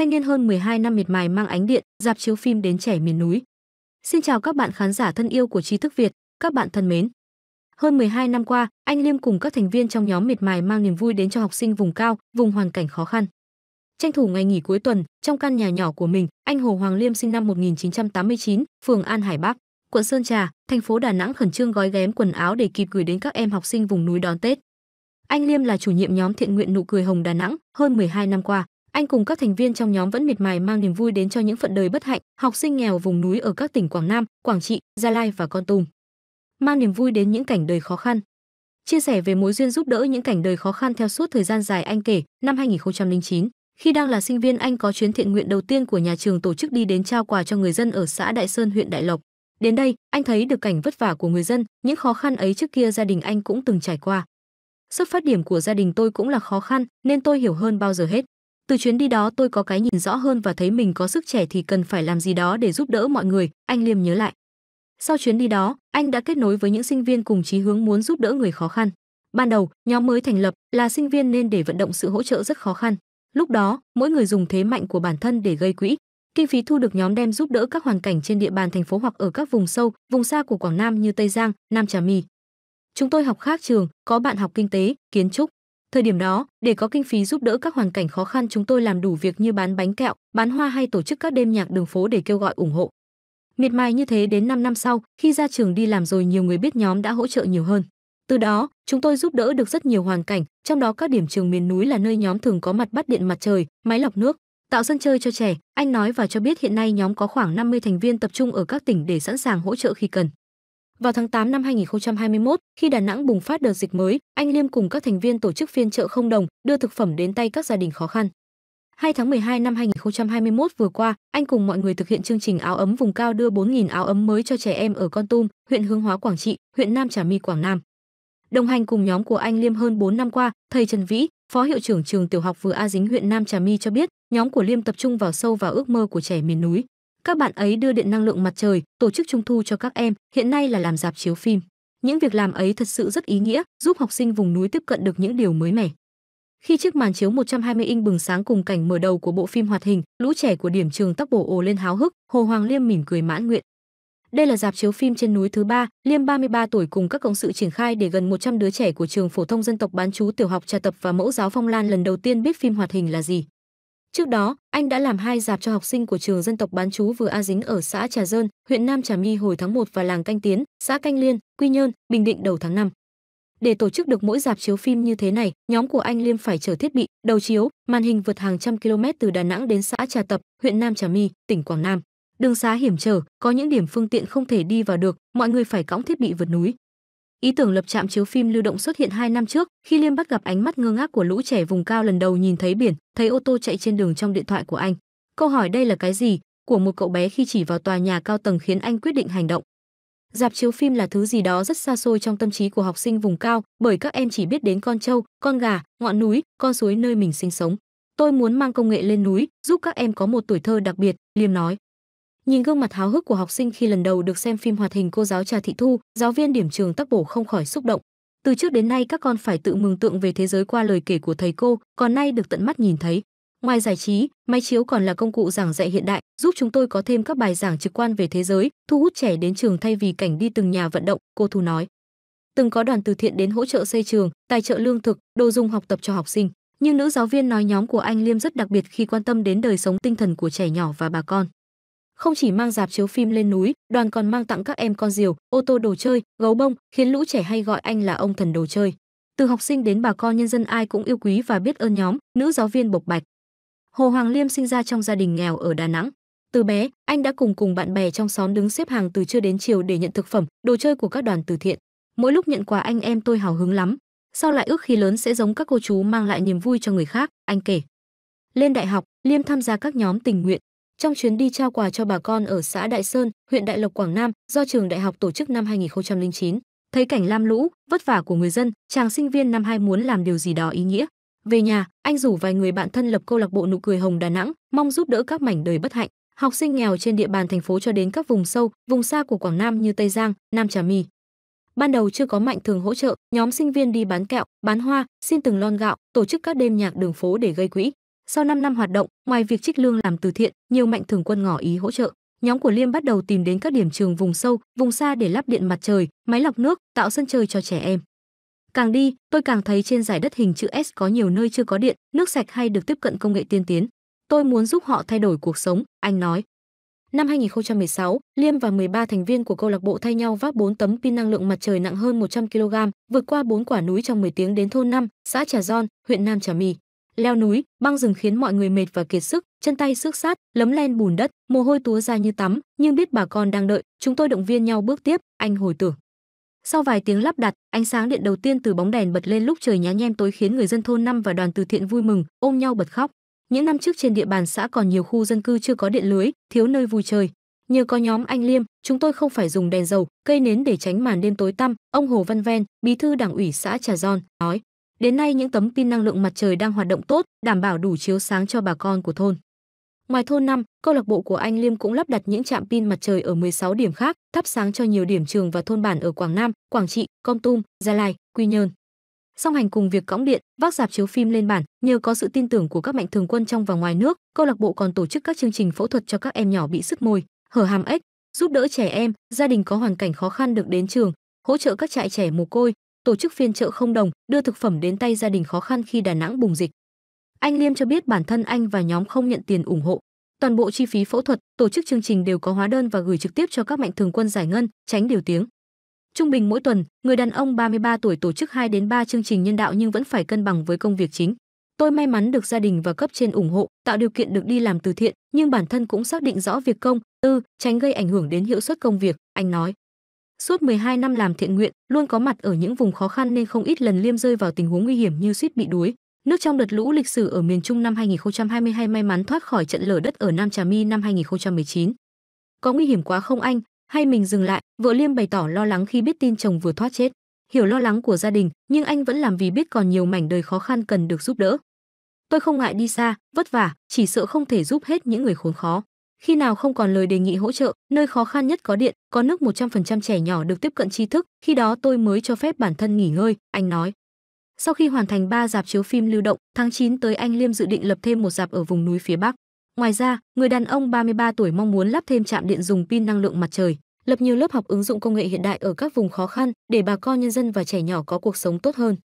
thanh niên hơn 12 năm miệt mài mang ánh điện, dạp chiếu phim đến trẻ miền núi. Xin chào các bạn khán giả thân yêu của Trí thức Việt, các bạn thân mến. Hơn 12 năm qua, anh Liêm cùng các thành viên trong nhóm miệt mài mang niềm vui đến cho học sinh vùng cao, vùng hoàn cảnh khó khăn. Tranh thủ ngày nghỉ cuối tuần, trong căn nhà nhỏ của mình, anh Hồ Hoàng Liêm sinh năm 1989, phường An Hải Bắc, quận Sơn Trà, thành phố Đà Nẵng khẩn trương gói ghém quần áo để kịp gửi đến các em học sinh vùng núi đón Tết. Anh Liêm là chủ nhiệm nhóm thiện nguyện nụ cười hồng Đà Nẵng hơn 12 năm qua. Anh cùng các thành viên trong nhóm vẫn miệt mài mang niềm vui đến cho những phận đời bất hạnh, học sinh nghèo vùng núi ở các tỉnh Quảng Nam, Quảng Trị, Gia Lai và Con Tum. Mang niềm vui đến những cảnh đời khó khăn. Chia sẻ về mối duyên giúp đỡ những cảnh đời khó khăn theo suốt thời gian dài anh kể, năm 2009, khi đang là sinh viên anh có chuyến thiện nguyện đầu tiên của nhà trường tổ chức đi đến trao quà cho người dân ở xã Đại Sơn huyện Đại Lộc. Đến đây, anh thấy được cảnh vất vả của người dân, những khó khăn ấy trước kia gia đình anh cũng từng trải qua. Xuất phát điểm của gia đình tôi cũng là khó khăn, nên tôi hiểu hơn bao giờ hết. Từ chuyến đi đó tôi có cái nhìn rõ hơn và thấy mình có sức trẻ thì cần phải làm gì đó để giúp đỡ mọi người, anh Liêm nhớ lại. Sau chuyến đi đó, anh đã kết nối với những sinh viên cùng chí hướng muốn giúp đỡ người khó khăn. Ban đầu, nhóm mới thành lập là sinh viên nên để vận động sự hỗ trợ rất khó khăn. Lúc đó, mỗi người dùng thế mạnh của bản thân để gây quỹ. Kinh phí thu được nhóm đem giúp đỡ các hoàn cảnh trên địa bàn thành phố hoặc ở các vùng sâu, vùng xa của Quảng Nam như Tây Giang, Nam Trà My. Chúng tôi học khác trường, có bạn học kinh tế, kiến trúc, Thời điểm đó, để có kinh phí giúp đỡ các hoàn cảnh khó khăn chúng tôi làm đủ việc như bán bánh kẹo, bán hoa hay tổ chức các đêm nhạc đường phố để kêu gọi ủng hộ. Miệt mài như thế đến 5 năm sau, khi ra trường đi làm rồi nhiều người biết nhóm đã hỗ trợ nhiều hơn. Từ đó, chúng tôi giúp đỡ được rất nhiều hoàn cảnh, trong đó các điểm trường miền núi là nơi nhóm thường có mặt bắt điện mặt trời, máy lọc nước, tạo sân chơi cho trẻ. Anh nói và cho biết hiện nay nhóm có khoảng 50 thành viên tập trung ở các tỉnh để sẵn sàng hỗ trợ khi cần. Vào tháng 8 năm 2021, khi Đà Nẵng bùng phát đợt dịch mới, anh Liêm cùng các thành viên tổ chức phiên chợ không đồng đưa thực phẩm đến tay các gia đình khó khăn. 2 tháng 12 năm 2021 vừa qua, anh cùng mọi người thực hiện chương trình áo ấm vùng cao đưa 4.000 áo ấm mới cho trẻ em ở Con Tum, huyện Hương Hóa Quảng Trị, huyện Nam Trà My Quảng Nam. Đồng hành cùng nhóm của anh Liêm hơn 4 năm qua, thầy Trần Vĩ, phó hiệu trưởng trường tiểu học vừa A Dính huyện Nam Trà My cho biết, nhóm của Liêm tập trung vào sâu vào ước mơ của trẻ miền núi, các bạn ấy đưa điện năng lượng mặt trời, tổ chức trung thu cho các em, hiện nay là làm dạp chiếu phim. Những việc làm ấy thật sự rất ý nghĩa, giúp học sinh vùng núi tiếp cận được những điều mới mẻ. Khi chiếc màn chiếu 120 inch bừng sáng cùng cảnh mở đầu của bộ phim hoạt hình, lũ trẻ của điểm trường Tóc Bổ ồ lên háo hức, Hồ Hoàng Liêm mỉm cười mãn nguyện. Đây là dạp chiếu phim trên núi thứ ba, Liêm 33 tuổi cùng các cộng sự triển khai để gần 100 đứa trẻ của trường phổ thông dân tộc bán chú tiểu học trà tập và mẫu giáo Phong Lan lần đầu tiên biết phim hoạt hình là gì. Trước đó, anh đã làm hai dạp cho học sinh của trường dân tộc bán chú vừa A Dính ở xã Trà Dơn, huyện Nam Trà My hồi tháng 1 và làng Canh Tiến, xã Canh Liên, Quy Nhơn, Bình Định đầu tháng 5. Để tổ chức được mỗi dạp chiếu phim như thế này, nhóm của anh Liêm phải chở thiết bị, đầu chiếu, màn hình vượt hàng trăm km từ Đà Nẵng đến xã Trà Tập, huyện Nam Trà My, tỉnh Quảng Nam. Đường xá hiểm trở, có những điểm phương tiện không thể đi vào được, mọi người phải cõng thiết bị vượt núi. Ý tưởng lập trạm chiếu phim lưu động xuất hiện 2 năm trước, khi Liêm bắt gặp ánh mắt ngơ ngác của lũ trẻ vùng cao lần đầu nhìn thấy biển, thấy ô tô chạy trên đường trong điện thoại của anh. Câu hỏi đây là cái gì của một cậu bé khi chỉ vào tòa nhà cao tầng khiến anh quyết định hành động. Dạp chiếu phim là thứ gì đó rất xa xôi trong tâm trí của học sinh vùng cao, bởi các em chỉ biết đến con trâu, con gà, ngọn núi, con suối nơi mình sinh sống. Tôi muốn mang công nghệ lên núi, giúp các em có một tuổi thơ đặc biệt, Liêm nói. Nhìn gương mặt háo hức của học sinh khi lần đầu được xem phim hoạt hình cô giáo Trà Thị Thu, giáo viên điểm trường Tắc Bổ không khỏi xúc động. Từ trước đến nay các con phải tự mường tượng về thế giới qua lời kể của thầy cô, còn nay được tận mắt nhìn thấy. Ngoài giải trí, máy chiếu còn là công cụ giảng dạy hiện đại, giúp chúng tôi có thêm các bài giảng trực quan về thế giới, thu hút trẻ đến trường thay vì cảnh đi từng nhà vận động, cô Thu nói. Từng có đoàn từ thiện đến hỗ trợ xây trường, tài trợ lương thực, đồ dùng học tập cho học sinh, nhưng nữ giáo viên nói nhóm của anh Liêm rất đặc biệt khi quan tâm đến đời sống tinh thần của trẻ nhỏ và bà con không chỉ mang dạp chiếu phim lên núi, đoàn còn mang tặng các em con diều, ô tô đồ chơi, gấu bông, khiến lũ trẻ hay gọi anh là ông thần đồ chơi. Từ học sinh đến bà con nhân dân ai cũng yêu quý và biết ơn nhóm, nữ giáo viên bộc bạch. Hồ Hoàng Liêm sinh ra trong gia đình nghèo ở Đà Nẵng. Từ bé, anh đã cùng cùng bạn bè trong xóm đứng xếp hàng từ trưa đến chiều để nhận thực phẩm, đồ chơi của các đoàn từ thiện. Mỗi lúc nhận quà anh em tôi hào hứng lắm. Sau lại ước khi lớn sẽ giống các cô chú mang lại niềm vui cho người khác, anh kể. Lên đại học, Liêm tham gia các nhóm tình nguyện, trong chuyến đi trao quà cho bà con ở xã Đại Sơn, huyện Đại Lộc Quảng Nam do trường đại học tổ chức năm 2009, thấy cảnh lam lũ, vất vả của người dân, chàng sinh viên năm hai muốn làm điều gì đó ý nghĩa. Về nhà, anh rủ vài người bạn thân lập câu lạc bộ nụ cười hồng Đà Nẵng, mong giúp đỡ các mảnh đời bất hạnh, học sinh nghèo trên địa bàn thành phố cho đến các vùng sâu, vùng xa của Quảng Nam như Tây Giang, Nam Trà My. Ban đầu chưa có mạnh thường hỗ trợ, nhóm sinh viên đi bán kẹo, bán hoa, xin từng lon gạo, tổ chức các đêm nhạc đường phố để gây quỹ. Sau 5 năm hoạt động, ngoài việc trích lương làm từ thiện, nhiều mạnh thường quân ngỏ ý hỗ trợ. Nhóm của Liêm bắt đầu tìm đến các điểm trường vùng sâu, vùng xa để lắp điện mặt trời, máy lọc nước, tạo sân chơi cho trẻ em. Càng đi, tôi càng thấy trên giải đất hình chữ S có nhiều nơi chưa có điện, nước sạch hay được tiếp cận công nghệ tiên tiến. Tôi muốn giúp họ thay đổi cuộc sống, anh nói. Năm 2016, Liêm và 13 thành viên của câu lạc bộ thay nhau vác 4 tấm pin năng lượng mặt trời nặng hơn 100 kg, vượt qua 4 quả núi trong 10 tiếng đến thôn 5, xã Trà Giòn, huyện Nam Trà My leo núi băng rừng khiến mọi người mệt và kiệt sức chân tay xước sát lấm len bùn đất mồ hôi túa ra như tắm nhưng biết bà con đang đợi chúng tôi động viên nhau bước tiếp anh hồi tưởng sau vài tiếng lắp đặt ánh sáng điện đầu tiên từ bóng đèn bật lên lúc trời nhá nhem tối khiến người dân thôn năm và đoàn từ thiện vui mừng ôm nhau bật khóc những năm trước trên địa bàn xã còn nhiều khu dân cư chưa có điện lưới thiếu nơi vui chơi nhờ có nhóm anh liêm chúng tôi không phải dùng đèn dầu cây nến để tránh màn đêm tối tăm ông hồ văn ven bí thư đảng ủy xã trà giòn nói Đến nay những tấm pin năng lượng mặt trời đang hoạt động tốt, đảm bảo đủ chiếu sáng cho bà con của thôn. Ngoài thôn 5, câu lạc bộ của anh Liêm cũng lắp đặt những trạm pin mặt trời ở 16 điểm khác, thắp sáng cho nhiều điểm trường và thôn bản ở Quảng Nam, Quảng Trị, Con Tum, Gia Lai, Quy Nhơn. Song hành cùng việc cõng điện, vác dạp chiếu phim lên bản, nhờ có sự tin tưởng của các mạnh thường quân trong và ngoài nước, câu lạc bộ còn tổ chức các chương trình phẫu thuật cho các em nhỏ bị sứt môi, hở hàm ếch, giúp đỡ trẻ em, gia đình có hoàn cảnh khó khăn được đến trường, hỗ trợ các trại trẻ mồ côi, tổ chức phiên chợ không đồng, đưa thực phẩm đến tay gia đình khó khăn khi Đà Nẵng bùng dịch. Anh Liêm cho biết bản thân anh và nhóm không nhận tiền ủng hộ. Toàn bộ chi phí phẫu thuật, tổ chức chương trình đều có hóa đơn và gửi trực tiếp cho các mạnh thường quân giải ngân, tránh điều tiếng. Trung bình mỗi tuần, người đàn ông 33 tuổi tổ chức 2 đến 3 chương trình nhân đạo nhưng vẫn phải cân bằng với công việc chính. Tôi may mắn được gia đình và cấp trên ủng hộ, tạo điều kiện được đi làm từ thiện, nhưng bản thân cũng xác định rõ việc công, tư, tránh gây ảnh hưởng đến hiệu suất công việc, anh nói. Suốt 12 năm làm thiện nguyện, luôn có mặt ở những vùng khó khăn nên không ít lần Liêm rơi vào tình huống nguy hiểm như suýt bị đuối. Nước trong đợt lũ lịch sử ở miền Trung năm 2022 may mắn thoát khỏi trận lở đất ở Nam Trà My năm 2019. Có nguy hiểm quá không anh? Hay mình dừng lại? Vợ Liêm bày tỏ lo lắng khi biết tin chồng vừa thoát chết. Hiểu lo lắng của gia đình, nhưng anh vẫn làm vì biết còn nhiều mảnh đời khó khăn cần được giúp đỡ. Tôi không ngại đi xa, vất vả, chỉ sợ không thể giúp hết những người khốn khó khi nào không còn lời đề nghị hỗ trợ, nơi khó khăn nhất có điện, có nước 100% trẻ nhỏ được tiếp cận tri thức, khi đó tôi mới cho phép bản thân nghỉ ngơi, anh nói. Sau khi hoàn thành 3 dạp chiếu phim lưu động, tháng 9 tới anh Liêm dự định lập thêm một dạp ở vùng núi phía Bắc. Ngoài ra, người đàn ông 33 tuổi mong muốn lắp thêm trạm điện dùng pin năng lượng mặt trời, lập nhiều lớp học ứng dụng công nghệ hiện đại ở các vùng khó khăn để bà con nhân dân và trẻ nhỏ có cuộc sống tốt hơn.